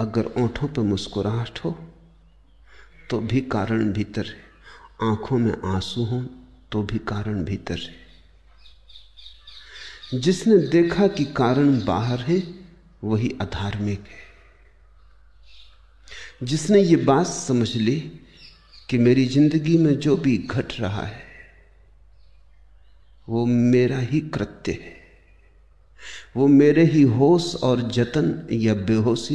अगर ओठों पर मुस्कुराहट हो तो भी कारण भीतर है आंखों में आंसू हो तो भी कारण भीतर है जिसने देखा कि कारण बाहर है वही अधार्मिक है जिसने ये बात समझ ली कि मेरी जिंदगी में जो भी घट रहा है वो मेरा ही कृत्य है वो मेरे ही होश और जतन या बेहोशी